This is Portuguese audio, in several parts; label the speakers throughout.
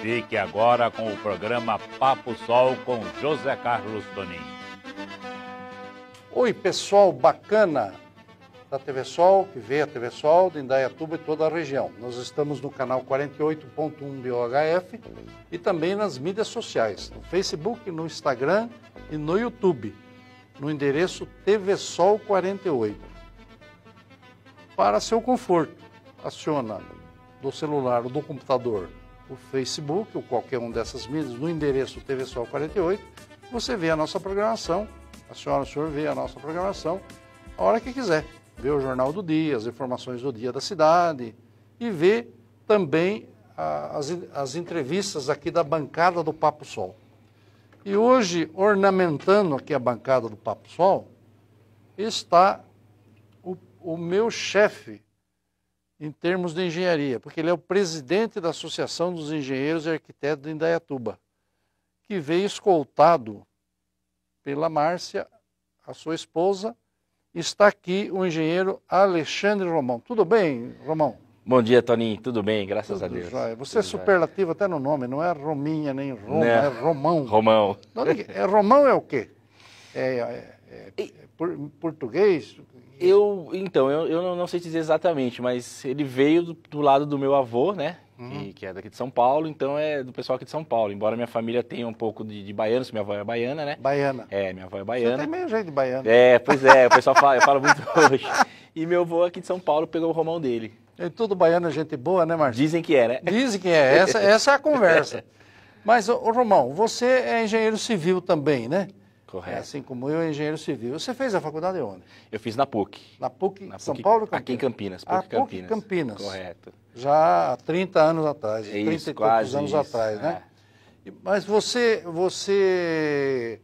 Speaker 1: Fique agora com o programa Papo Sol com José Carlos Tonim. Oi, pessoal bacana da TV Sol, que vê a TV Sol de Indaiatuba e toda a região. Nós estamos no canal 48.1 de OHF e também nas mídias sociais, no Facebook, no Instagram e no YouTube, no endereço TV Sol 48. Para seu conforto, aciona do celular ou do computador o Facebook ou qualquer um dessas mídias, no endereço TV Sol 48, você vê a nossa programação, a senhora, o senhor vê a nossa programação a hora que quiser. Vê o Jornal do Dia, as informações do dia da cidade e vê também a, as, as entrevistas aqui da bancada do Papo Sol. E hoje, ornamentando aqui a bancada do Papo Sol, está o, o meu chefe, em termos de engenharia, porque ele é o presidente da Associação dos Engenheiros e Arquitetos de Indaiatuba, que veio escoltado pela Márcia, a sua esposa, está aqui o engenheiro Alexandre Romão. Tudo bem, Romão?
Speaker 2: Bom dia, Toninho. Tudo bem, graças Tudo a Deus. Você Tudo é superlativo
Speaker 1: jóia. até no nome, não é Rominha nem Roma, é Romão. Romão. Não, é, Romão é o quê? É, é, é, é português? Eu, então, eu, eu
Speaker 2: não sei dizer exatamente, mas ele veio do, do lado do meu avô, né? Uhum. Que, que, é daqui de São Paulo, então é do pessoal aqui de São Paulo. Embora minha família tenha um pouco de, de baiano, minha avó é baiana, né? Baiana. É, minha avó é baiana. Você tem
Speaker 1: meio jeito de baiana. É, pois é, o pessoal
Speaker 2: fala, eu falo muito hoje. E meu avô é aqui de São Paulo pegou o romão dele.
Speaker 1: E tudo baiano é gente boa, né, Marcos? Dizem que é, né?
Speaker 2: Dizem que é, essa, essa é a
Speaker 1: conversa. Mas, ô, ô, Romão, você é engenheiro civil também, né? Correto. É, assim como eu, engenheiro civil. Você fez a faculdade onde? Eu fiz na PUC. Na PUC, na PUC São Paulo? Campinas? Aqui em Campinas. PUC, a PUC Campinas. Correto. Já há 30 anos atrás, é isso, 30 e poucos anos isso, atrás, né? é. né? Mas você, você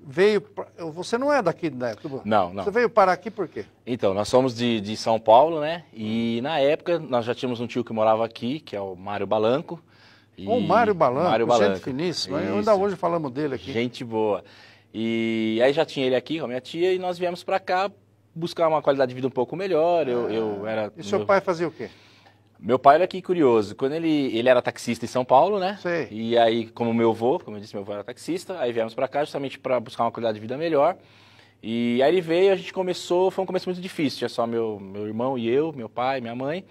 Speaker 1: veio. Pra... Você não é daqui né? Não, não. Você veio parar aqui por quê?
Speaker 2: Então, nós somos de, de São Paulo, né? E na época nós já tínhamos um tio que morava aqui, que é o Mário Balanco. E... O Mário Balanco, Mário Balanco. gente finíssimo. Ainda hoje falamos dele aqui. Gente boa. E aí já tinha ele aqui com a minha tia e nós viemos para cá buscar uma qualidade de vida um pouco melhor. Eu, ah, eu era. E seu meu... pai fazia o quê? Meu pai era aqui curioso. Quando ele, ele era taxista em São Paulo, né? Sei. E aí, como meu avô, como eu disse, meu avô era taxista, aí viemos para cá justamente para buscar uma qualidade de vida melhor. E aí ele veio, a gente começou, foi um começo muito difícil, tinha é só meu, meu irmão e eu, meu pai, minha mãe.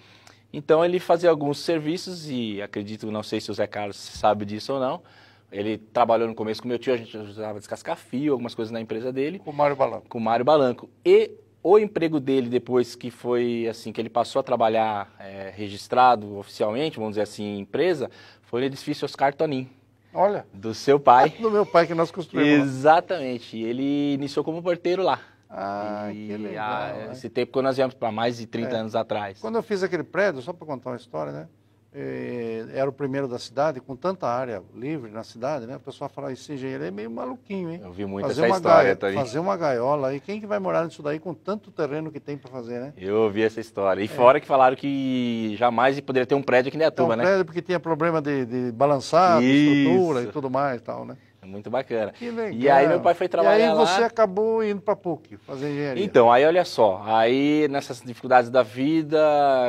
Speaker 2: Então ele fazia alguns serviços e acredito, não sei se o Zé Carlos sabe disso ou não, ele trabalhou no começo com meu tio, a gente usava descascar fio, algumas coisas na empresa dele. Com o Mário Balanco. Com o Mário Balanco. E o emprego dele, depois que foi assim, que ele passou a trabalhar é, registrado oficialmente, vamos dizer assim, em empresa, foi no edifício Oscar Tonin. Olha. Do seu pai.
Speaker 1: Do meu pai que nós construímos.
Speaker 2: Exatamente. E ele iniciou como porteiro lá. Ah, e, que legal. Ah, né? esse tempo quando nós viemos para mais de 30 é. anos atrás.
Speaker 1: Quando eu fiz aquele prédio, só para contar uma história, né? Eh, era o primeiro da cidade, com tanta área livre na cidade, né? O pessoal fala, esse engenheiro é meio maluquinho, hein? Eu vi muito fazer essa história Fazer uma gaiola, aí quem que vai morar nisso daí com tanto terreno que tem para fazer, né?
Speaker 2: Eu ouvi essa história. E é. fora que falaram que jamais poderia ter um prédio que nem a né? um né? prédio
Speaker 1: porque tinha problema de, de balançar, de estrutura e tudo mais e tal, né?
Speaker 2: É muito bacana. Que legal. E aí meu pai foi trabalhar lá. E aí você lá.
Speaker 1: acabou indo para PUC, fazer engenharia.
Speaker 2: Então, aí olha só, aí nessas dificuldades da vida,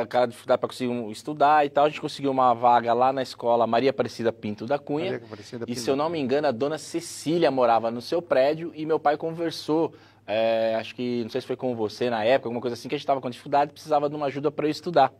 Speaker 2: cara, dificuldade para conseguir estudar e tal, a gente conseguiu uma vaga lá na escola Maria Aparecida Pinto da Cunha. Maria Aparecida Pinto. E se eu não me engano, a dona Cecília morava no seu prédio e meu pai conversou é, acho que, não sei se foi com você na época, alguma coisa assim, que a gente estava com dificuldade, e precisava de uma ajuda para eu estudar.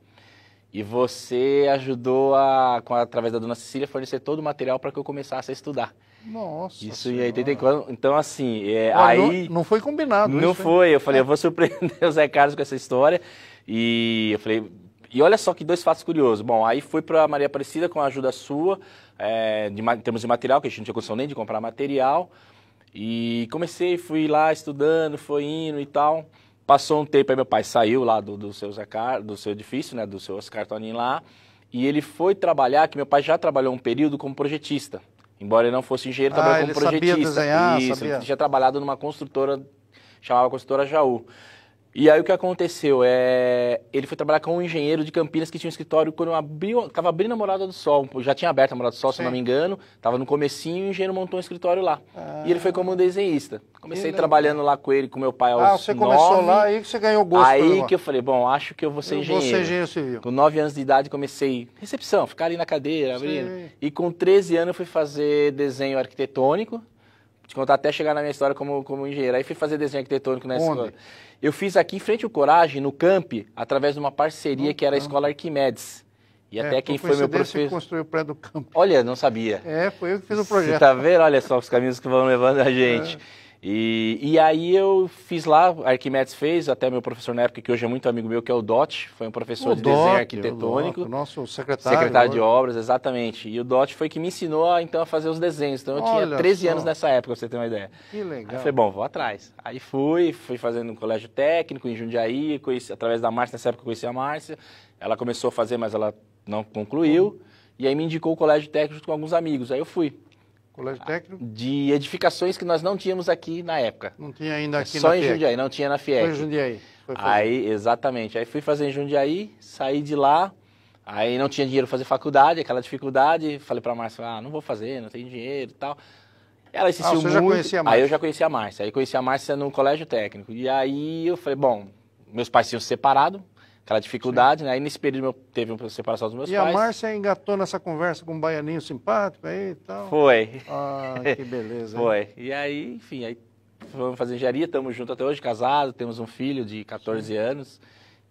Speaker 2: E você ajudou, a, através da dona Cecília, fornecer todo o material para que eu começasse a estudar. Nossa. Isso senhora. em 84. Então, assim, é, ah, aí.
Speaker 1: Não, não, foi combinado. Não isso, foi. Hein? Eu
Speaker 2: falei, é. eu vou surpreender o Zé Carlos com essa história. E eu falei. E olha só que dois fatos curiosos. Bom, aí fui para Maria Aparecida com a ajuda sua, é, de, em termos de material, que a gente não tinha condição nem de comprar material. E comecei, fui lá estudando, foi indo e tal. Passou um tempo aí, meu pai saiu lá do, do, seu, Zacar, do seu edifício, né, do seu Oscar Tonin lá. E ele foi trabalhar, que meu pai já trabalhou um período como projetista. Embora ele não fosse engenheiro, ah, como projetista. Sabia desenhar, Isso, sabia. ele tinha trabalhado numa construtora, chamava Construtora Jaú. E aí o que aconteceu? É... Ele foi trabalhar com um engenheiro de Campinas que tinha um escritório quando abriu, estava abrindo a Morada do Sol, já tinha aberto a Morada do Sol, Sim. se não me engano, estava no comecinho e o engenheiro montou um escritório lá. Ah. E ele foi ah. como desenhista. Comecei trabalhando lá com ele, com meu pai ah, aos Ah, você nove. começou lá, aí
Speaker 1: que você ganhou gosto. Aí que eu
Speaker 2: falei, bom, acho que eu vou ser eu engenheiro. Vou ser engenheiro civil. Com nove anos de idade comecei recepção, ficar ali na cadeira, abrindo. Sim. E com 13 anos fui fazer desenho arquitetônico. Te contar até chegar na minha história como, como engenheiro. Aí fui fazer desenho arquitetônico na Onde? escola. Eu fiz aqui em frente ao Coragem, no Camp, através de uma parceria no que era a Escola Arquimedes. E é, até quem foi meu professor.
Speaker 1: construiu o prédio do
Speaker 2: campo. Olha, não sabia. É, foi eu que fiz o projeto. Você tá vendo? Olha só os caminhos que vão levando a é. gente. É. E, e aí eu fiz lá, Arquimedes fez, até meu professor na época, que hoje é muito amigo meu, que é o Dot, foi um professor o de desenho arquitetônico. O nosso secretário. Secretário de né? obras, exatamente. E o Dot foi que me ensinou, então, a fazer os desenhos. Então eu Olha tinha 13 só. anos nessa época, pra você ter uma ideia. Que legal. Aí eu falei, bom, vou atrás. Aí fui, fui fazendo um colégio técnico em Jundiaí, conheci, através da Márcia, nessa época eu conheci a Márcia. Ela começou a fazer, mas ela não concluiu. Uhum. E aí me indicou o colégio técnico junto com alguns amigos. Aí eu fui. Colégio ah, técnico? De edificações que nós não tínhamos aqui na época. Não
Speaker 1: tinha ainda aqui é só na Só em FIEC. Jundiaí, não tinha na FIEC. Foi em Jundiaí. Foi, Aí,
Speaker 2: exatamente. Aí fui fazer em Jundiaí, saí de lá, aí não tinha dinheiro para fazer faculdade, aquela dificuldade. Falei para a Márcia, ah, não vou fazer, não tenho dinheiro e tal. Ela insistiu ah, você muito. Já conhecia a Márcia. Aí eu já conhecia a Márcia. Aí conheci a Márcia no colégio técnico. E aí eu falei, bom, meus pais tinham se separado, aquela dificuldade, Sim. né? Aí nesse período eu teve uma separação dos meus e pais. E a Márcia
Speaker 1: engatou nessa conversa com um baianinho simpático aí e tal. Foi. Ah, que beleza. Foi. Hein? E
Speaker 2: aí, enfim, aí vamos fazer engenharia, estamos juntos até hoje, casados, temos um filho de 14 Sim. anos.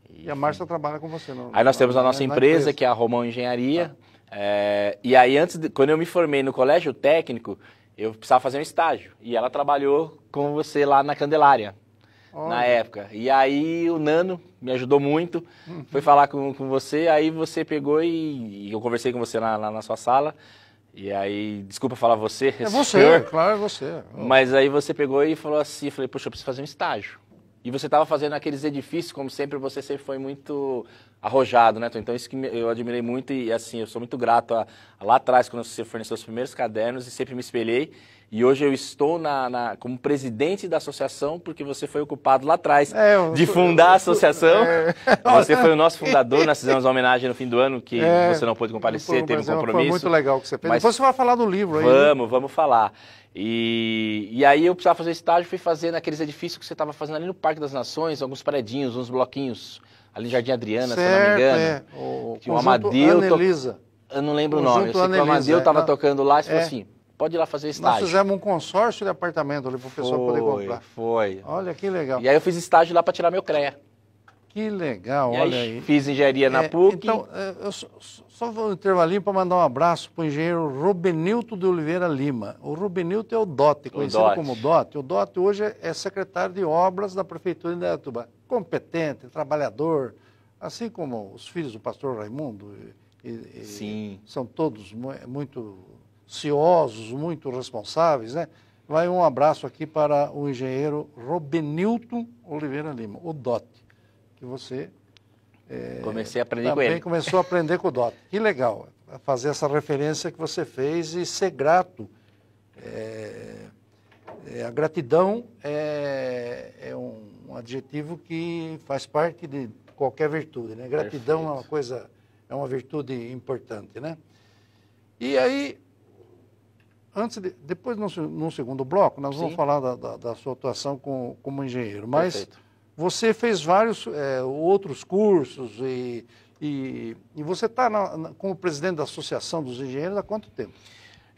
Speaker 1: E, e a Márcia trabalha com você, não? Aí nós temos a nossa empresa, empresa, que
Speaker 2: é a Romão Engenharia. Tá. É, e aí, antes, de, quando eu me formei no colégio técnico, eu precisava fazer um estágio. E ela trabalhou com você lá na Candelária. Olha. na época. E aí o Nano me ajudou muito, uhum. foi falar com, com você, aí você pegou e, e eu conversei com você na, na, na, sua sala. E aí, desculpa falar você. É você, senhor, claro, é você. Mas aí você pegou e falou assim, falei, poxa, eu preciso fazer um estágio. E você estava fazendo aqueles edifícios, como sempre, você sempre foi muito arrojado, né, Então, isso que eu admirei muito e, assim, eu sou muito grato a, a lá atrás, quando você forneceu os primeiros cadernos e sempre me espelhei. E hoje eu estou na, na, como presidente da associação, porque você foi ocupado lá atrás é, eu, de fundar eu, eu, a associação. É, você foi o nosso fundador, nós fizemos uma homenagem no fim do ano, que é, você não pôde comparecer, não teve um compromisso. Foi muito
Speaker 1: legal que você fez. Mas Depois você vai falar do livro aí. Né? Vamos,
Speaker 2: né? vamos falar. E, e aí eu precisava fazer estágio, fui fazer naqueles edifícios que você estava fazendo ali no Parque das Nações, alguns predinhos, uns bloquinhos, ali no Jardim Adriana, certo, se eu não me engano. É. O, Tinha o Amadeu. Anelisa. Eu não lembro o nome. Eu sei que o Amadeu estava é, tá. tocando lá e falou é. assim
Speaker 1: pode ir lá fazer estágio. Nós fizemos um consórcio de apartamento ali para o pessoal poder comprar. Foi. Olha que legal. E aí eu fiz
Speaker 2: estágio lá para tirar meu CREA.
Speaker 1: Que legal, e olha aí.
Speaker 2: Fiz engenharia é, na PUC. Então,
Speaker 1: é, eu só, só vou um intervalinho para mandar um abraço para o engenheiro Rubenilto de Oliveira Lima. O Rubenilto é o DOT, conhecido o como DOT. O DOT hoje é secretário de obras da Prefeitura de Indaiatuba. Competente, trabalhador, assim como os filhos do pastor Raimundo. E, e, Sim. São todos muito ciosos, muito responsáveis, né? Vai um abraço aqui para o engenheiro Robenilton Oliveira Lima, o DOT, que você... É, Comecei
Speaker 2: a aprender com ele. Também
Speaker 1: começou a aprender com o DOT. Que legal é fazer essa referência que você fez e ser grato. É, é, a gratidão é, é, um adjetivo que faz parte de qualquer virtude, né? Gratidão Perfeito. é uma coisa, é uma virtude importante, né? E aí antes de, depois, no, no, segundo bloco, nós Sim. vamos falar da, da, da, sua atuação como, como engenheiro. Mas Perfeito. você fez vários é, outros cursos e, e, e você está como presidente da Associação dos Engenheiros há quanto
Speaker 2: tempo?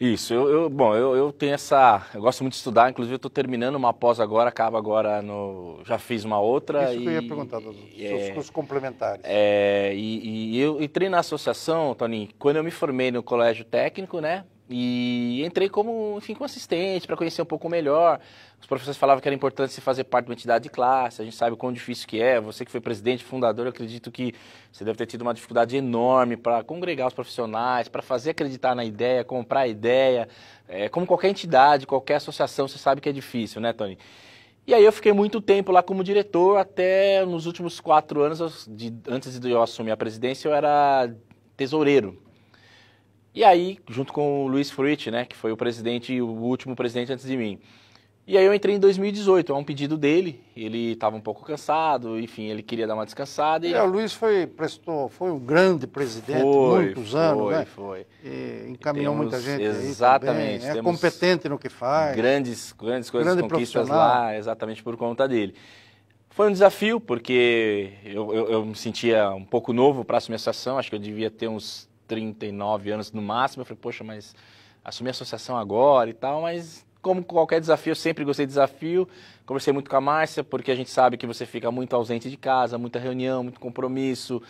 Speaker 2: Isso, eu, eu bom, eu, eu, tenho essa. Eu gosto muito de estudar, inclusive eu estou terminando uma pós agora, acaba agora no. Já fiz uma outra. Isso e, que eu ia perguntar, dos é seus cursos
Speaker 1: complementares.
Speaker 2: É, e, e eu entrei na associação, Toninho, quando eu me formei no colégio técnico, né? E entrei como, enfim, como assistente para conhecer um pouco melhor. Os professores falavam que era importante se fazer parte de uma entidade de classe, a gente sabe o quão difícil que é. Você que foi presidente, fundador, acredito que você deve ter tido uma dificuldade enorme para congregar os profissionais, para fazer acreditar na ideia, comprar a ideia. É, como qualquer entidade, qualquer associação, você sabe que é difícil, né, Tony? E aí eu fiquei muito tempo lá como diretor, até nos últimos quatro anos, de, antes de eu assumir a presidência, eu era tesoureiro e aí, junto com o Luiz Fruit, né, que foi o presidente, o último presidente antes de mim. E aí eu entrei em 2018, a é um pedido dele, ele estava um pouco cansado, enfim, ele queria dar uma descansada. E, e é, o
Speaker 1: Luiz foi, prestou, foi um grande presidente, foi, muitos foi, anos, foi, né? Foi, e encaminhou temos, muita gente Exatamente. é competente no que faz. Grandes, grandes coisas, grande conquistas lá,
Speaker 2: exatamente por conta dele. Foi um desafio, porque eu, eu, eu me sentia um pouco novo para a essa acho que eu devia ter uns 39 anos no máximo. Eu falei, poxa, mas assumi a associação agora e tal, mas como qualquer desafio, eu sempre gostei de desafio. Conversei muito com a Márcia, porque a gente sabe que você fica muito ausente de casa, muita reunião, muito compromisso.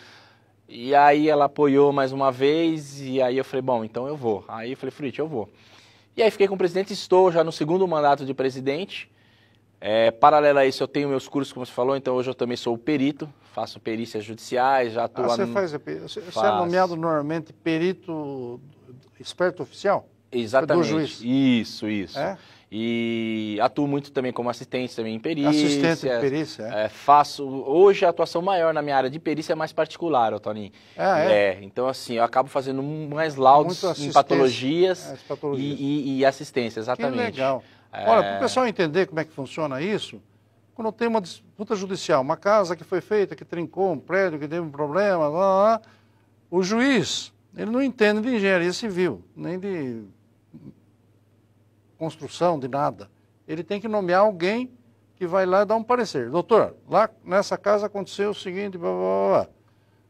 Speaker 2: E aí ela apoiou mais uma vez, e aí eu falei, bom, então eu vou. Aí eu falei, Frit, eu vou. E aí fiquei com o presidente, estou já no segundo mandato de presidente. É, paralelo a isso, eu tenho meus cursos, como você falou, então hoje eu também sou perito, faço perícias judiciais, já atuo... Ah, você, no... faz, você faz. é nomeado
Speaker 1: normalmente perito esperto oficial? Exatamente. Do juiz.
Speaker 2: Isso, isso. É? E atuo muito também como assistente também em perícia. Assistente de perícia, é. é. Faço. Hoje a atuação maior na minha área de perícia é mais particular, Toninho.
Speaker 1: Ah, é? é?
Speaker 2: Então, assim, eu acabo fazendo mais laudos em patologias, é, patologias. E, e, e, assistência, exatamente. Que legal. Olha, é. para o pessoal
Speaker 1: entender como é que funciona isso, quando tem uma disputa judicial, uma casa que foi feita, que trincou um prédio, que teve um problema, lá, lá, o juiz, ele não entende de engenharia civil, nem de construção, de nada. Ele tem que nomear alguém que vai lá e dá um parecer. Doutor, lá nessa casa aconteceu o seguinte, blá, blá, blá.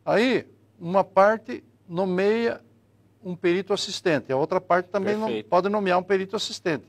Speaker 1: Aí, uma parte nomeia um perito assistente, a outra parte também não pode nomear um perito assistente.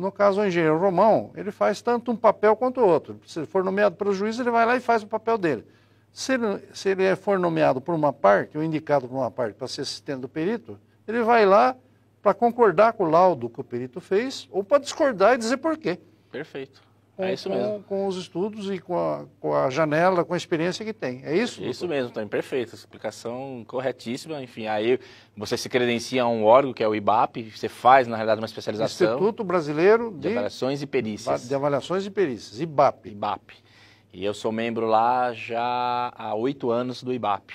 Speaker 1: No caso, o engenheiro Romão, ele faz tanto um papel quanto o outro. Se for nomeado pelo juiz, ele vai lá e faz o papel dele. Se ele, se ele for nomeado por uma parte, ou indicado por uma parte para ser assistente do perito, ele vai lá para concordar com o laudo que o perito fez, ou para discordar e dizer por quê.
Speaker 2: Perfeito. É com, é com,
Speaker 1: com, os estudos e com a, com a, janela, com a experiência que tem. É isso? É isso
Speaker 2: mesmo, também tá perfeito. Explicação corretíssima. Enfim, aí você se credencia a um órgão que é o IBAP, você faz, na realidade, uma especialização. Instituto
Speaker 1: Brasileiro de, de Avaliações
Speaker 2: e Perícias. De
Speaker 1: Avaliações e Perícias, IBAP. IBAP.
Speaker 2: E eu sou membro lá já há oito anos do IBAP.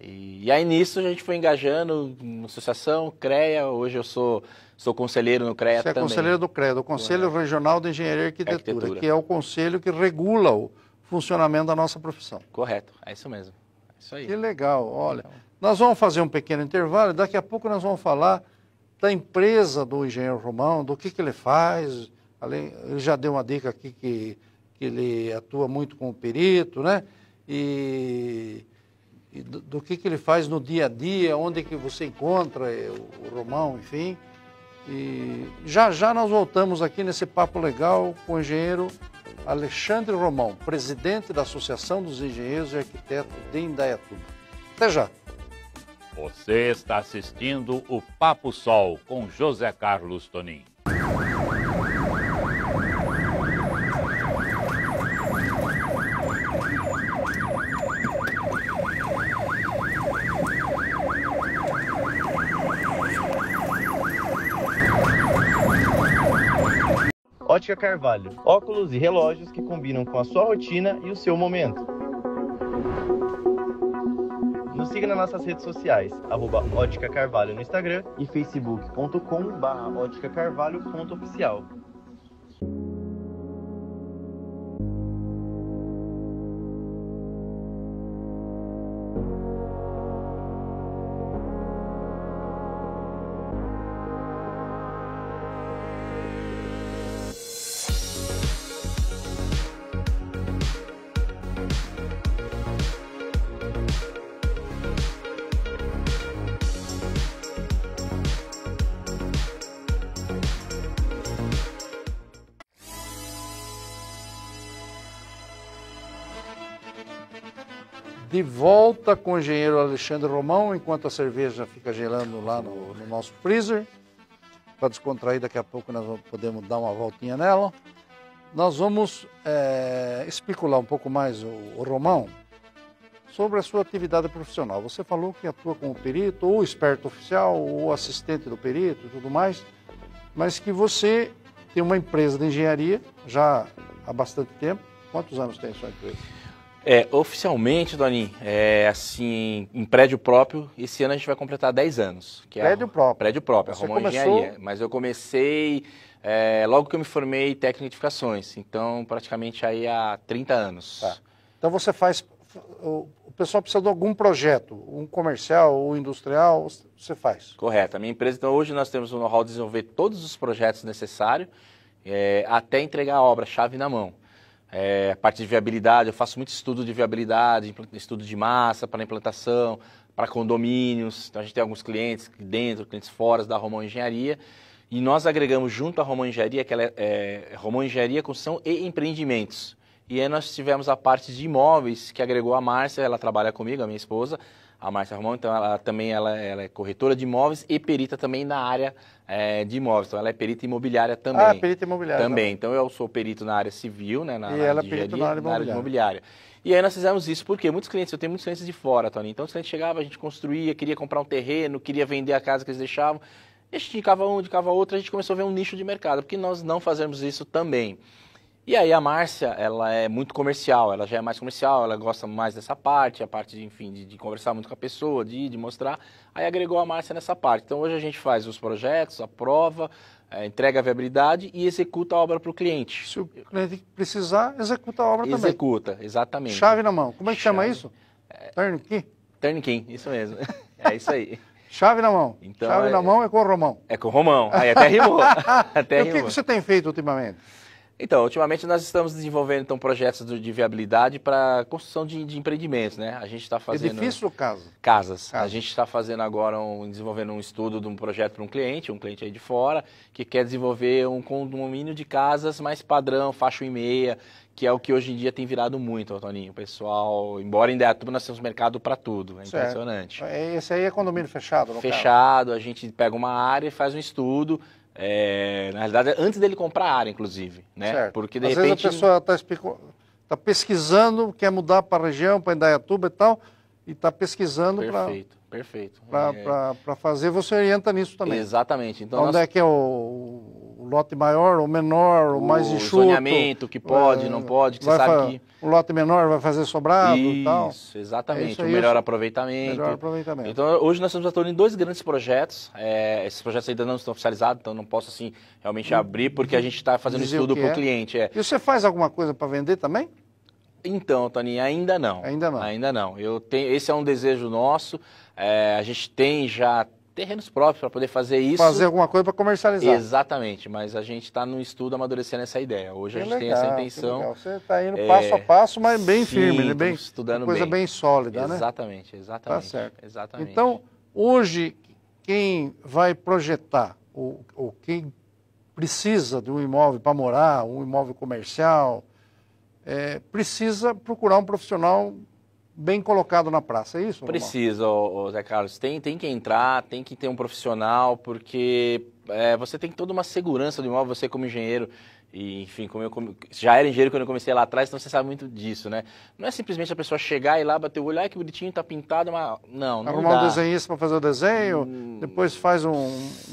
Speaker 2: E, e aí nisso a gente foi engajando associação, CREA, hoje eu sou Sou conselheiro no CREA Você é também. é conselheiro do
Speaker 1: CREA, do Conselho Regional de Engenharia e Arquitetura, Arquitetura, que é o conselho que regula o funcionamento da nossa profissão. Correto,
Speaker 2: é isso mesmo. É isso aí.
Speaker 1: Que legal, olha. Então. Nós vamos fazer um pequeno intervalo e daqui a pouco nós vamos falar da empresa do engenheiro Romão, do que, que ele faz. Além, ele já deu uma dica aqui que, que ele atua muito como perito, né? E, e do, do, que, que ele faz no dia a dia, onde que você encontra eh, o, o Romão, enfim. E já já nós voltamos aqui nesse papo legal com o engenheiro Alexandre Romão, presidente da Associação dos Engenheiros e Arquitetos de Indaiatuba. Até já! Você está assistindo o Papo Sol com José Carlos Tonin.
Speaker 2: Ótica Carvalho. Óculos e relógios que combinam com a sua rotina e o seu momento. Nos siga nas nossas redes sociais, arroba Ótica Carvalho no Instagram e facebook.com Carvalho.oficial.
Speaker 1: de volta com o engenheiro Alexandre Romão, enquanto a cerveja fica gelando lá no, no nosso freezer. Para descontrair, daqui a pouco nós podemos dar uma voltinha nela. Nós vamos é, especular um pouco mais o, o Romão sobre a sua atividade profissional. Você falou que atua como perito, ou esperto oficial, ou assistente do perito e tudo mais, mas que você tem uma empresa de engenharia já há bastante tempo. Quantos anos tem sua empresa?
Speaker 2: É, oficialmente, Donin, é assim, em prédio próprio, esse ano a gente vai completar 10 anos. É prédio próprio? Prédio próprio, Você a começou... Engenharia. Mas eu comecei é, logo que eu me formei técnico de edificações, então praticamente aí há 30 anos. Tá.
Speaker 1: Então você faz, o pessoal precisa de algum projeto, um comercial ou um industrial, você faz?
Speaker 2: Correto, a minha empresa, então hoje nós temos o know-how de desenvolver todos os projetos necessários, é, até entregar a obra-chave na mão é, parte de viabilidade, eu faço muito estudo de viabilidade, estudo de massa para implantação, para condomínios. Então a gente tem alguns clientes dentro, clientes fora da Romão Engenharia. E nós agregamos junto à Romão Engenharia, que é, é Romão Engenharia, Construção e Empreendimentos. E aí nós tivemos a parte de imóveis, que agregou a Márcia, ela trabalha comigo, a minha esposa, a Márcia Romão, então ela também ela, ela é corretora de imóveis e perita também na área é, de imóveis. Então ela é perita imobiliária também. Ah, perita
Speaker 1: imobiliária. Também.
Speaker 2: Então eu sou perito na área civil, né? Na, e na ela é perita na área, na área imobiliária. E aí nós fizemos isso porque muitos clientes, eu tenho muitos clientes de fora, Tony. Então os clientes chegavam, a gente construía, queria comprar um terreno, queria vender a casa que eles deixavam. A gente indicava um, indicava outro, a gente começou a ver um nicho de mercado. Porque nós não fazemos isso também. E aí a Márcia, ela é muito comercial, ela já é mais comercial, ela gosta mais dessa parte, a parte, enfim, de, de conversar muito com a pessoa, de, de mostrar. Aí agregou a Márcia nessa parte. Então hoje a gente faz os projetos, aprova, é, eh, entrega a viabilidade e executa a obra para o cliente.
Speaker 1: Se o cliente precisar, executa a obra executa, também. Executa,
Speaker 2: exatamente. Chave
Speaker 1: na mão. Como é que Chave... chama isso? É... Turnkey?
Speaker 2: Turnquim, isso mesmo. é isso aí.
Speaker 1: Chave na mão. Então, Chave é... na mão é com o Romão.
Speaker 2: É com o Romão. Aí até rimou. até rimou. o que você
Speaker 1: tem feito ultimamente?
Speaker 2: Então, ultimamente nós estamos desenvolvendo então, projetos de viabilidade para construção de, de, empreendimentos, né? A gente está é fazendo. Edifício ou casa? Casas. Casa. A gente está fazendo agora, um, desenvolvendo um estudo de um projeto para um cliente, um cliente aí de fora, que quer desenvolver um condomínio de casas mais padrão, faixa e meia, que é o que hoje em dia tem virado muito, Toninho. O pessoal, embora em Deatuba é nós temos mercado para tudo, é certo. impressionante.
Speaker 1: É, esse aí é condomínio fechado, Fechado,
Speaker 2: a gente pega uma área e faz um estudo é, na realidade, antes dele comprar a área, inclusive. Né? Certo. Porque de Às repente. Vezes a
Speaker 1: pessoa está tá pesquisando, quer mudar para a região, para Indaiatuba e tal, e está pesquisando para. Perfeito, pra, perfeito. Para é... fazer, você orienta nisso também. Exatamente. Então, Onde nós... é que é o lote maior ou menor, ou o mais enxuto. O zoneamento, que pode, é, não pode, que você sabe que... Um lote menor vai fazer sobrado isso, e tal. Isso, exatamente. É isso, o melhor isso. aproveitamento.
Speaker 2: Melhor aproveitamento. Então, hoje nós estamos atuando em dois grandes projetos. É, esses projetos ainda não estão oficializados, então não posso, assim, realmente abrir, porque a gente está fazendo Dizer estudo para o é. cliente. É. E
Speaker 1: você faz alguma coisa para vender também?
Speaker 2: Então, Toninho, ainda não. Ainda não. Ainda não. Eu tenho, esse é um desejo nosso. É, a gente tem já terrenos próprios para poder fazer isso. Fazer
Speaker 1: alguma coisa para comercializar.
Speaker 2: Exatamente, mas a gente está no estudo amadurecendo essa ideia. Hoje que a gente legal, tem essa intenção. Você está indo é... passo a passo, mas bem Sim, firme, né? bem, estudando coisa bem, bem sólida, exatamente, né? Exatamente, exatamente. Tá certo. Exatamente.
Speaker 1: Então, hoje, quem vai projetar ou, ou quem precisa de um imóvel para morar, um imóvel comercial, é, precisa procurar um profissional bem colocado na praça, é isso? Precisa,
Speaker 2: ô, Zé Carlos. Tem, tem que entrar, tem que ter um profissional, porque é, você tem toda uma segurança do imóvel, você como engenheiro. E, enfim, como eu já era engenheiro quando eu comecei lá atrás, então você sabe muito disso, né? Não é simplesmente a pessoa chegar e lá bater o olho, ai que bonitinho, tá pintado, mas não, não Arrumar dá. um
Speaker 1: desenhista para fazer o desenho, hum... depois faz um,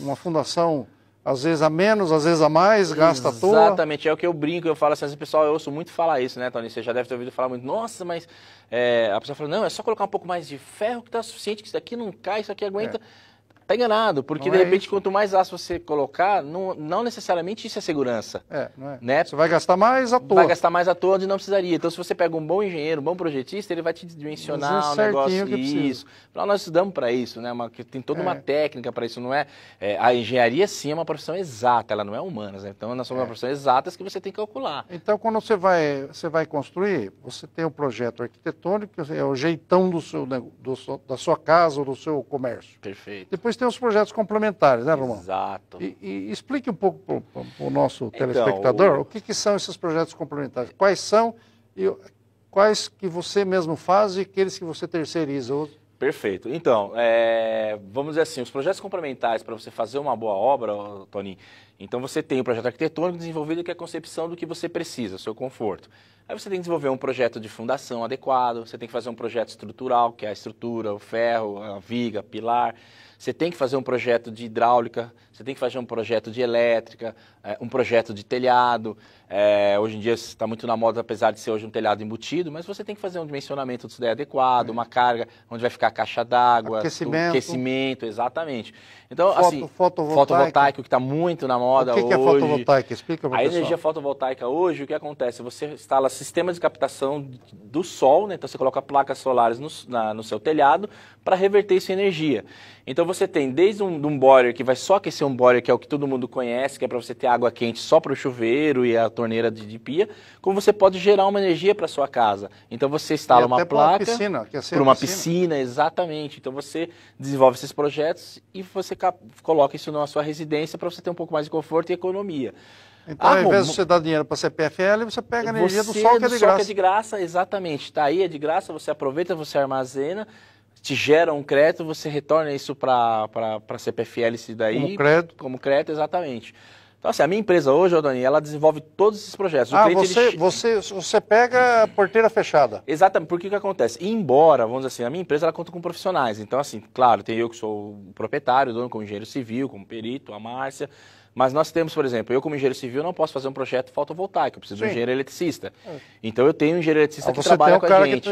Speaker 1: uma fundação às vezes a menos, às vezes a mais, gasta Exatamente. toa.
Speaker 2: Exatamente, é o que eu brinco, eu falo assim, assim, pessoal, eu ouço muito falar isso, né, Tony? Você já deve ter ouvido falar muito, nossa, mas é... a pessoa fala, não, é só colocar um pouco mais de ferro que tá suficiente, que isso daqui não cai, isso aqui aguenta. É. Tá enganado, porque não de é repente, isso. quanto mais aço você colocar, não, não necessariamente isso é segurança.
Speaker 1: É, não é. Né? Você vai gastar mais à toa. Vai gastar
Speaker 2: mais à toa onde não precisaria. Então, se você pega um bom engenheiro, um bom projetista, ele vai te dimensionar é o negócio. Que isso. Então, nós estudamos para isso, né? Uma, tem toda é. uma técnica para isso. Não é, é, A engenharia, sim, é uma profissão exata, ela não é humanas. Né? Então, nós somos é. uma profissão exatas que você tem que
Speaker 1: calcular. Então, quando você vai, você vai construir, você tem um projeto arquitetônico, é o jeitão do seu, do, da sua casa ou do seu comércio. Perfeito. Depois vocês têm os projetos complementares, né, Romão? Exato. E, e explique um pouco para o nosso então, telespectador então, o... o que, que, são esses projetos complementares, quais são e quais que você mesmo faz e aqueles que você terceiriza.
Speaker 2: Perfeito. Então, é, vamos dizer assim, os projetos complementares para você fazer uma boa obra, Toninho, então você tem o um projeto arquitetônico desenvolvido que é a concepção do que você precisa, seu conforto. Aí você tem que desenvolver um projeto de fundação adequado, você tem que fazer um projeto estrutural, que é a estrutura, o ferro, a viga, pilar. Você tem que fazer um projeto de hidráulica, você tem que fazer um projeto de elétrica, é, um projeto de telhado. É, hoje em dia está muito na moda, apesar de ser hoje um telhado embutido, mas você tem que fazer um dimensionamento disso daí adequado, é. uma carga onde vai ficar a caixa d'água, aquecimento. aquecimento, exatamente. Então, Foto, assim, fotovoltaico. fotovoltaico que está muito na moda hoje. O que, hoje. que é fotovoltaico? Explica para A pessoal. energia fotovoltaica hoje, o que acontece? Você instala sistemas de captação do sol, né? então você coloca placas solares no, na, no seu telhado, para reverter isso em energia. Então você tem desde um, um boiler que vai só aquecer um boiler, que é o que todo mundo conhece, que é para você ter água quente só para o chuveiro e a torneira de, de, pia, como você pode gerar uma energia para sua casa. Então você instala e uma placa para é uma piscina. piscina, exatamente. Então você desenvolve esses projetos e você coloca isso na sua residência para você ter um pouco mais de conforto e economia. Então, ah, ao invés de você
Speaker 1: dar dinheiro para CPFL, você pega a energia você é do sol que é de graça. Do sol que é de
Speaker 2: graça, exatamente. Está aí, é de graça, você aproveita, você armazena te gera um crédito, você retorna isso para a CPFL se daí. Como crédito. Como crédito, exatamente. Então, assim, a minha empresa hoje, Odoni, ela desenvolve todos esses projetos. O ah, cliente, você, ele...
Speaker 1: você, você pega a porteira fechada. Exatamente, porque o que acontece? Embora,
Speaker 2: vamos dizer assim, a minha empresa ela conta com profissionais. Então, assim, claro, tem eu que sou o proprietário, dono como engenheiro civil, como perito, a Márcia, mas nós temos, por exemplo, eu como engenheiro civil não posso fazer um projeto fotovoltaico, eu preciso Sim. de um engenheiro eletricista. É. Então eu tenho um engenheiro eletricista ah, que trabalha um com a gente.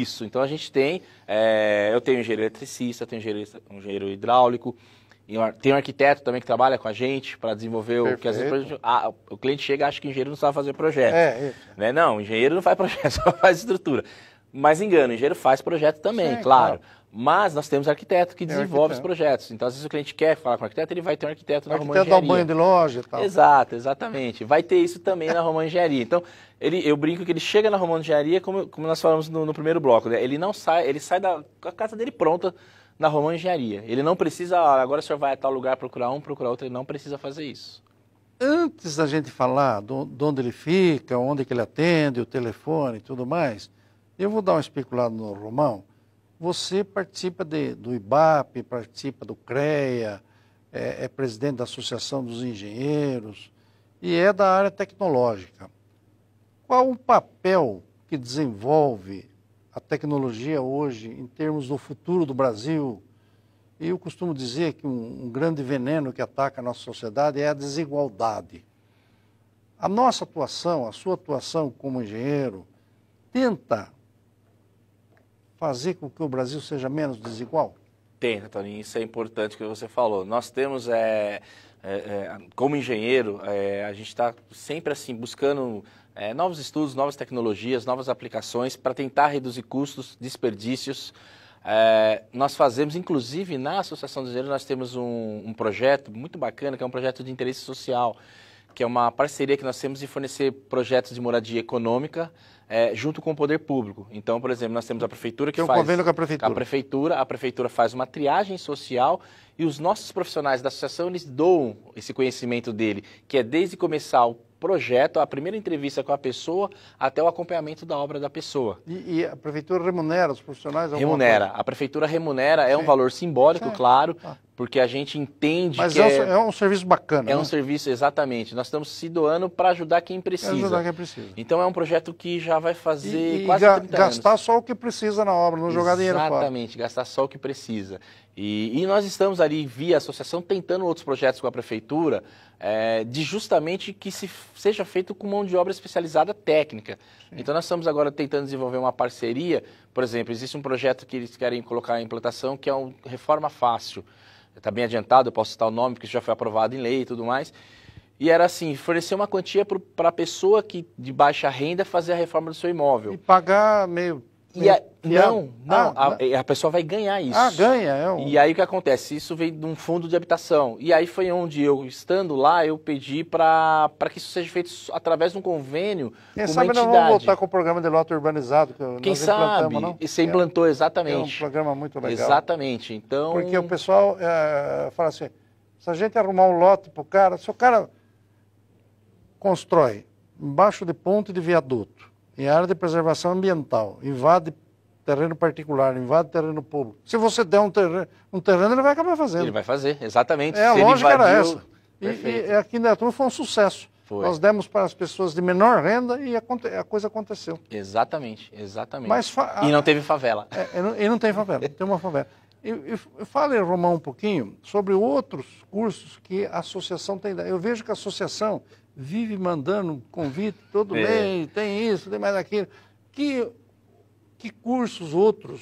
Speaker 2: Isso, então a gente tem, é, eu tenho um engenheiro eletricista, tenho um engenheiro, um engenheiro hidráulico, tem um arquiteto também que trabalha com a gente para desenvolver Perfeito. o que às vezes a, ah, o cliente chega e acha que o engenheiro não sabe fazer projeto. É, né? Não, o engenheiro não faz projeto, só faz estrutura. Mas engano, o engenheiro faz projeto também, é, claro. Mas nós temos arquiteto que desenvolve arquiteto. os projetos. Então, às vezes o cliente quer falar com o arquiteto, ele vai ter um arquiteto na Arquiteto dá um banho de
Speaker 1: loja e tal. Exato,
Speaker 2: exatamente. Vai ter isso também na Roma Engenharia. Então, ele, eu brinco que ele chega na Roma Engenharia, como, como nós falamos no, no primeiro bloco, né? ele não sai, ele sai da casa dele pronta na Roma Engenharia. Ele não precisa, ah, agora o senhor vai a tal lugar procurar um, procurar outro, ele não precisa fazer isso.
Speaker 1: Antes da gente falar de onde ele fica, onde que ele atende, o telefone e tudo mais, eu vou dar um especulado no Romão. Você participa de, do IBAP, participa do CREA, é, é presidente da Associação dos Engenheiros e é da área tecnológica. Qual o papel que desenvolve a tecnologia hoje em termos do futuro do Brasil? E eu costumo dizer que um, um, grande veneno que ataca a nossa sociedade é a desigualdade. A nossa atuação, a sua atuação como engenheiro, tenta fazer com que o Brasil seja menos desigual?
Speaker 2: Tem, Toninho, isso é importante que você falou. Nós temos, é, é, é como engenheiro, é, a gente está sempre assim buscando é, novos estudos, novas tecnologias, novas aplicações para tentar reduzir custos, desperdícios. É, nós fazemos, inclusive na Associação dos Engenheiros, nós temos um, um, projeto muito bacana, que é um projeto de interesse social, que é uma parceria que nós temos de fornecer projetos de moradia econômica é, junto com o poder público. Então, por exemplo, nós temos a prefeitura que Tem é um faz... convênio com a prefeitura. A prefeitura, a prefeitura faz uma triagem social e os nossos profissionais da associação, eles doam esse conhecimento dele, que é desde começar o projeto, a primeira entrevista com a pessoa, até o acompanhamento da obra da pessoa.
Speaker 1: E, e a prefeitura remunera os profissionais? Remunera. Coisa?
Speaker 2: A prefeitura remunera, é Sim. um valor simbólico, Sim. claro, ah porque a gente entende Mas que é, é, um, é um serviço bacana. É né? um serviço, exatamente. Nós estamos se doando para ajudar quem precisa. Ajudar quem precisa. Então é um projeto que já vai fazer e, e quase ga 30 gastar
Speaker 1: anos. só o que precisa na obra, não jogar dinheiro fora. Exatamente,
Speaker 2: gastar só o que precisa. E, e, nós estamos ali, via associação, tentando outros projetos com a prefeitura, é, de justamente que se, seja feito com mão de obra especializada técnica. Sim. Então nós estamos agora tentando desenvolver uma parceria, por exemplo, existe um projeto que eles querem colocar em implantação que é um reforma fácil está bem adiantado, eu posso citar o nome, porque isso já foi aprovado em lei e tudo mais. E era assim, fornecer uma quantia para a pessoa que de baixa renda fazer a reforma do seu imóvel. E pagar meio
Speaker 1: e a, é? não,
Speaker 2: não, ah, a, ah. a, pessoa vai ganhar isso. Ah, ganha. É um... E aí o que acontece? Isso vem de um fundo de habitação. E aí foi onde eu, estando lá, eu pedi para que isso seja feito através de um
Speaker 1: convênio Quem com sabe uma entidade. vamos voltar com o programa de lote urbanizado. Que Quem sabe? Não? Você é. implantou, exatamente. É um programa muito legal. Exatamente. Então... Porque o pessoal é, fala assim, se a gente arrumar um lote para o cara, se o cara constrói embaixo de ponte de viaduto, em área de preservação ambiental, invade terreno particular, invade terreno público. Se você der um terreno, um terreno ele vai acabar fazendo. Ele
Speaker 2: vai fazer, exatamente. É, a lógica invadiu... era essa. E, e
Speaker 1: aqui em Detroit foi um sucesso. Foi. Nós demos para as pessoas de menor renda e a, a coisa aconteceu.
Speaker 2: Exatamente, exatamente. Mas E não teve favela.
Speaker 1: É, e, não, e não tem favela, tem uma favela. E fale, Romão, um pouquinho sobre outros cursos que a associação tem. Eu vejo que a associação vive mandando convite todo é. mês, tem isso, tem mais aquilo. Que, que cursos outros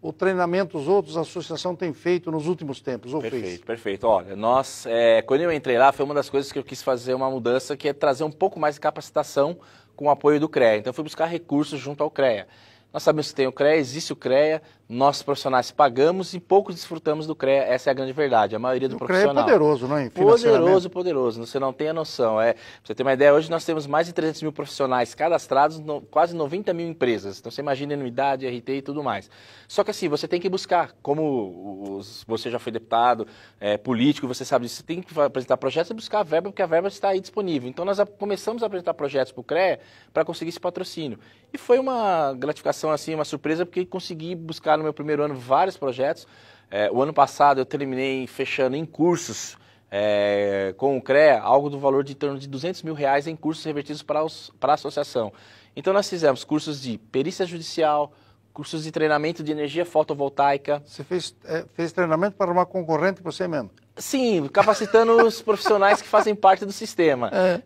Speaker 1: ou treinamentos outros a associação tem feito nos últimos tempos? Ou perfeito, fez?
Speaker 2: perfeito. Olha, nós, é, quando eu entrei lá, foi uma das coisas que eu quis fazer uma mudança, que é trazer um pouco mais de capacitação com o apoio do CREA. Então, eu fui buscar recursos junto ao CREA. Nós sabemos que tem o CREA, existe o CREA, nossos profissionais pagamos e poucos desfrutamos do CREA, essa é a grande verdade, a maioria do o profissional. O CREA é
Speaker 1: poderoso, não é? Poderoso,
Speaker 2: poderoso, você não tem a noção. É, pra você ter uma ideia, hoje nós temos mais de 300 mil profissionais cadastrados, no, quase 90 mil empresas. Então você imagina anuidade, RT e tudo mais. Só que assim, você tem que buscar, como os, você já foi deputado, é, político, você sabe disso, você tem que apresentar projetos e buscar a verba, porque a verba está aí disponível. Então nós começamos a apresentar projetos para o CREA para conseguir esse patrocínio. E foi uma gratificação, assim, uma surpresa, porque consegui buscar no meu primeiro ano vários projetos. É, o ano passado eu terminei fechando em cursos é, com o CREA algo do valor de em torno de 200 mil reais em cursos revertidos para, os, para a associação. Então nós fizemos cursos de perícia judicial, cursos de treinamento de energia fotovoltaica. Você
Speaker 1: fez, é, fez treinamento para uma concorrente para você mesmo? Sim,
Speaker 2: capacitando os profissionais que fazem parte do sistema. É.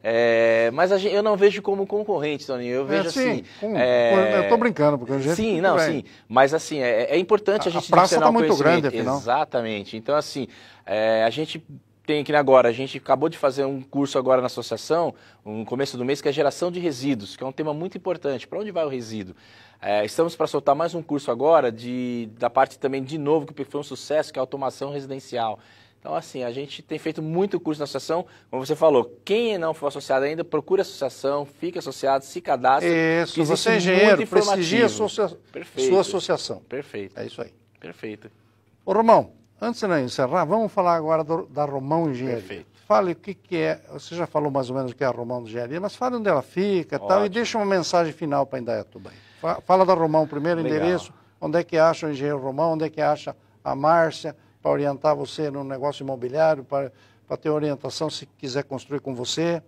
Speaker 2: É, mas gente, eu não vejo como concorrente, Toninho. Eu vejo é, sim, assim. Com, hum, é... Eu estou brincando, porque a é gente. Sim, não, sim. Mas assim, é, é importante a, a gente. A praça está muito grande, afinal. Exatamente. Então, assim, é, a gente tem aqui agora, a gente acabou de fazer um curso agora na associação, no um começo do mês, que é geração de resíduos, que é um tema muito importante. Para onde vai o resíduo? É, estamos para soltar mais um curso agora de, da parte também, de novo, que foi um sucesso, que é a automação residencial. Então, assim, a gente tem feito muito curso na associação. Como você falou, quem não for associado ainda, procure a associação, fique
Speaker 1: associado, se cadastre. Isso, você é engenheiro, prestigie a Perfeito. sua associação. Perfeito. É isso aí. Perfeito. Ô, Romão, antes de encerrar, vamos falar agora do, da Romão Engenharia. Perfeito. Fale o que, que é, você já falou mais ou menos o que é a Romão Engenharia, mas fale onde ela fica Ótimo. tal, e deixa uma mensagem final para Indaiatuba. Fala da Romão primeiro, Legal. endereço, onde é que acha o engenheiro Romão, onde é que acha a Márcia, para orientar você no negócio imobiliário, para, ter orientação se quiser construir com você.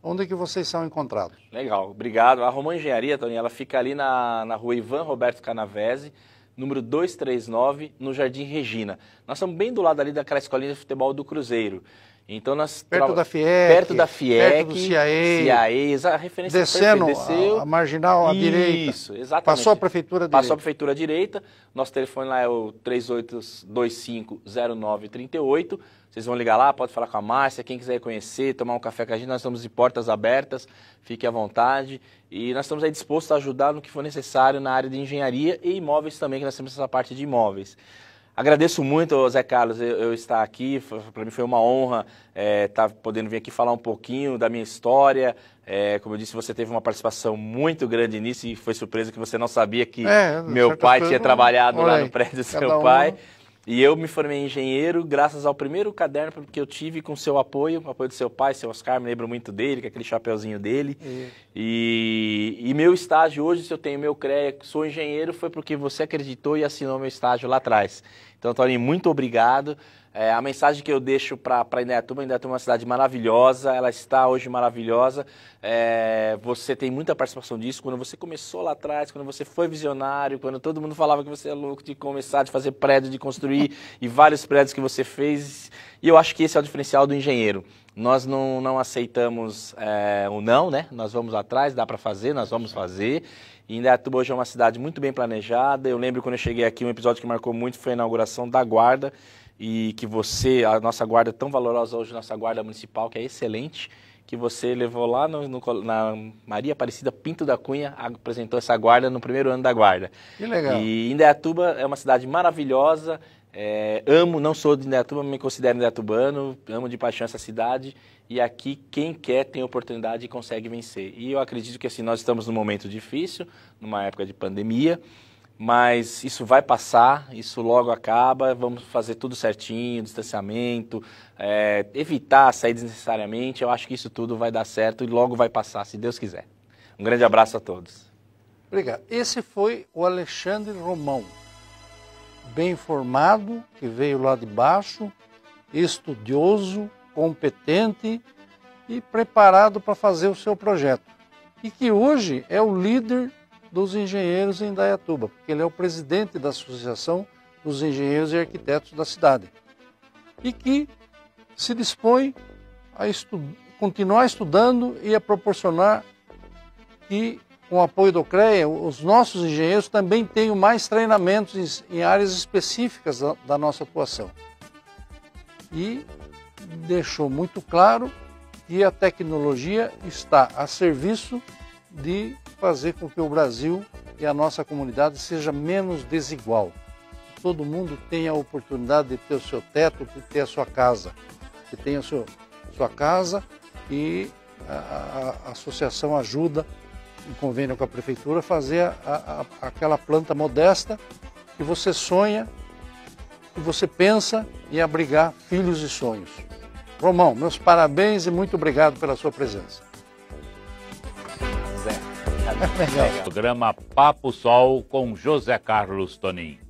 Speaker 1: Onde é que vocês são encontrados?
Speaker 2: Legal, obrigado. A Romã Engenharia, Tony, ela fica ali na, na rua Ivan Roberto Canavese, número 239, no Jardim Regina. Nós estamos bem do lado ali daquela escolinha de futebol do Cruzeiro. Então nós perto tra... da FIEC, perto da FIEC, perto do CIAE, CIAE a referência descendo desceu, a
Speaker 1: marginal à Isso, direita. Isso, exatamente. Passou a prefeitura direita. Passou a
Speaker 2: prefeitura à direita. Nosso telefone lá é o 38250938. Vocês vão ligar lá, pode falar com a Márcia, quem quiser conhecer, tomar um café com a gente, nós estamos de portas abertas, fique à vontade. E nós estamos aí dispostos a ajudar no que for necessário na área de engenharia e imóveis também, que nós temos essa parte de imóveis. Agradeço muito, Zé Carlos, eu, eu estar aqui. Para mim foi uma honra é, eh, estar tá podendo vir aqui falar um pouquinho da minha história. É, como eu disse, você teve uma participação muito grande nisso e foi surpresa que você não sabia que é, meu pai tinha é trabalhado lá no prédio do seu pai. E eu me formei engenheiro graças ao primeiro caderno que eu tive com seu apoio, o apoio do seu pai, seu Oscar, me lembro muito dele, com aquele chapeuzinho dele. Uhum. E, e, meu estágio hoje, se eu tenho meu CREA, sou engenheiro, foi porque você acreditou e assinou meu estágio lá atrás. Então, Tony, muito obrigado. É, a mensagem que eu deixo para Indaiatuba, Indaiatuba é uma cidade maravilhosa, ela está hoje maravilhosa. É, você tem muita participação disso. Quando você começou lá atrás, quando você foi visionário, quando todo mundo falava que você é louco de começar, de fazer prédio, de construir, e vários prédios que você fez. E eu acho que esse é o diferencial do engenheiro. Nós não, não aceitamos é, o não, né? Nós vamos atrás, dá para fazer, nós vamos fazer. E Indaiatuba hoje é uma cidade muito bem planejada. Eu lembro quando eu cheguei aqui, um episódio que marcou muito foi a inauguração da Guarda e que você, a nossa guarda tão valorosa hoje, nossa guarda municipal, que é excelente, que você levou lá no, no, na Maria Aparecida Pinto da Cunha, apresentou essa guarda no primeiro ano da guarda. Que legal. E Indaiatuba é uma cidade maravilhosa, é, amo, não sou de Indaiatuba, me considero indaiatubano, amo de paixão essa cidade e aqui quem quer tem oportunidade e consegue vencer. E eu acredito que assim, nós estamos num momento difícil, numa época de pandemia, mas isso vai passar, isso logo acaba, vamos fazer tudo certinho, distanciamento, é, evitar sair desnecessariamente, eu acho que isso tudo vai dar certo e logo vai passar, se Deus quiser. Um grande abraço a todos.
Speaker 1: Obrigado. Esse foi o Alexandre Romão, bem informado, que veio lá de baixo, estudioso, competente e preparado para fazer o seu projeto. E que hoje é o líder dos engenheiros em Dayatuba, porque ele é o presidente da Associação dos Engenheiros e Arquitetos da cidade. E que se dispõe a estu continuar estudando e a proporcionar que, com o apoio do CREA, os nossos engenheiros também tenham mais treinamentos em, em áreas específicas da, da nossa atuação. E deixou muito claro que a tecnologia está a serviço de fazer com que o Brasil e a nossa comunidade seja menos desigual. Que todo mundo tenha a oportunidade de ter o seu teto, de ter a sua casa, que tenha a sua, sua casa e a, a, a, associação ajuda, em convênio com a prefeitura, a fazer a, aquela planta modesta que você sonha, que você pensa em abrigar filhos e sonhos. Romão, meus parabéns e muito obrigado pela sua presença.
Speaker 2: Legal. Programa Papo Sol com José Carlos Tonin.